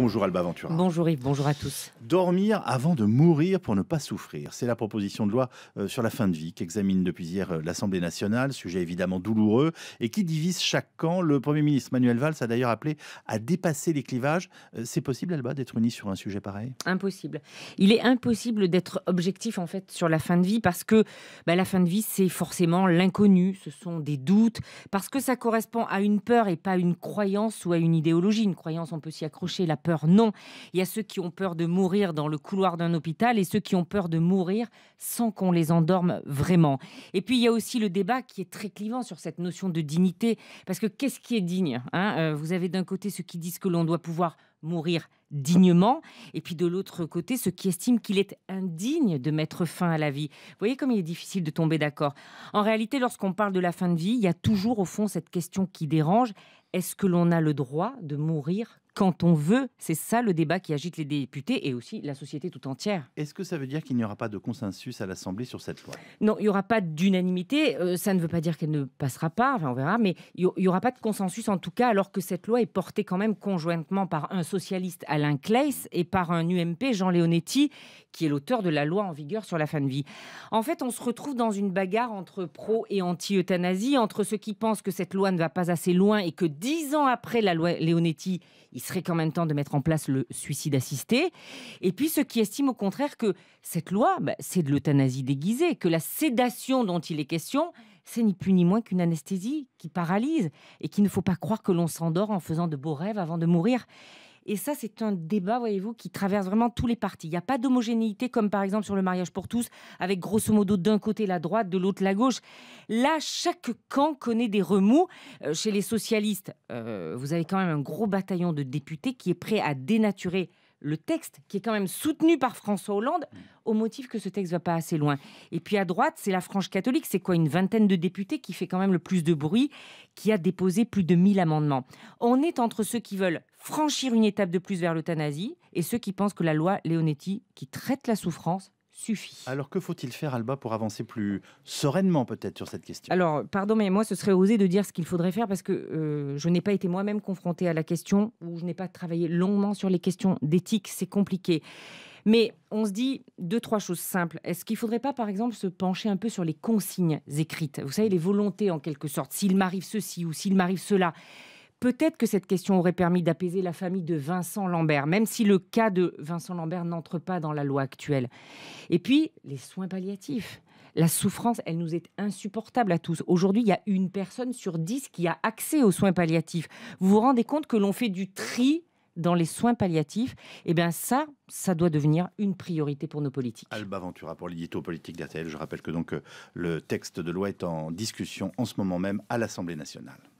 Bonjour Alba Ventura. Bonjour Yves, bonjour à tous. Dormir avant de mourir pour ne pas souffrir, c'est la proposition de loi euh, sur la fin de vie qu'examine depuis hier euh, l'Assemblée nationale, sujet évidemment douloureux et qui divise chaque camp. Le Premier ministre Manuel Valls a d'ailleurs appelé à dépasser les clivages. Euh, c'est possible Alba d'être unie sur un sujet pareil Impossible. Il est impossible d'être objectif en fait sur la fin de vie parce que bah, la fin de vie c'est forcément l'inconnu, ce sont des doutes, parce que ça correspond à une peur et pas à une croyance ou à une idéologie. Une croyance on peut s'y accrocher, la non, il y a ceux qui ont peur de mourir dans le couloir d'un hôpital et ceux qui ont peur de mourir sans qu'on les endorme vraiment. Et puis il y a aussi le débat qui est très clivant sur cette notion de dignité, parce que qu'est-ce qui est digne hein euh, Vous avez d'un côté ceux qui disent que l'on doit pouvoir mourir dignement, et puis de l'autre côté, ceux qui estiment qu'il est indigne de mettre fin à la vie. Vous voyez comme il est difficile de tomber d'accord. En réalité, lorsqu'on parle de la fin de vie, il y a toujours au fond cette question qui dérange. Est-ce que l'on a le droit de mourir quand on veut C'est ça le débat qui agite les députés et aussi la société tout entière. Est-ce que ça veut dire qu'il n'y aura pas de consensus à l'Assemblée sur cette loi Non, il n'y aura pas d'unanimité. Euh, ça ne veut pas dire qu'elle ne passera pas, on verra, mais il n'y aura pas de consensus en tout cas, alors que cette loi est portée quand même conjointement par un socialiste Alain Claes et par un UMP Jean Leonetti, qui est l'auteur de la loi en vigueur sur la fin de vie. En fait, on se retrouve dans une bagarre entre pro et anti-euthanasie, entre ceux qui pensent que cette loi ne va pas assez loin et que dix ans après la loi Leonetti, il serait quand même temps de mettre en place le suicide assisté, et puis ceux qui estiment au contraire que cette loi, bah, c'est de l'euthanasie déguisée, que la sédation dont il est question, c'est ni plus ni moins qu'une anesthésie qui paralyse et qu'il ne faut pas croire que l'on s'endort en faisant de beaux rêves avant de mourir. Et ça, c'est un débat, voyez-vous, qui traverse vraiment tous les partis. Il n'y a pas d'homogénéité, comme par exemple sur le mariage pour tous, avec grosso modo d'un côté la droite, de l'autre la gauche. Là, chaque camp connaît des remous. Euh, chez les socialistes, euh, vous avez quand même un gros bataillon de députés qui est prêt à dénaturer le texte, qui est quand même soutenu par François Hollande, au motif que ce texte va pas assez loin. Et puis à droite, c'est la franche catholique, c'est quoi Une vingtaine de députés qui fait quand même le plus de bruit, qui a déposé plus de 1000 amendements. On est entre ceux qui veulent franchir une étape de plus vers l'euthanasie et ceux qui pensent que la loi Leonetti, qui traite la souffrance, alors que faut-il faire, Alba, pour avancer plus sereinement peut-être sur cette question Alors, pardon, mais moi, ce serait osé de dire ce qu'il faudrait faire parce que euh, je n'ai pas été moi-même confrontée à la question ou je n'ai pas travaillé longuement sur les questions d'éthique. C'est compliqué. Mais on se dit deux, trois choses simples. Est-ce qu'il ne faudrait pas, par exemple, se pencher un peu sur les consignes écrites Vous savez, les volontés en quelque sorte. S'il m'arrive ceci ou s'il m'arrive cela. Peut-être que cette question aurait permis d'apaiser la famille de Vincent Lambert, même si le cas de Vincent Lambert n'entre pas dans la loi actuelle. Et puis, les soins palliatifs. La souffrance, elle nous est insupportable à tous. Aujourd'hui, il y a une personne sur dix qui a accès aux soins palliatifs. Vous vous rendez compte que l'on fait du tri dans les soins palliatifs, eh bien ça, ça doit devenir une priorité pour nos politiques. Alba Ventura pour l'édito politique d'RTL. Je rappelle que donc euh, le texte de loi est en discussion en ce moment même à l'Assemblée nationale.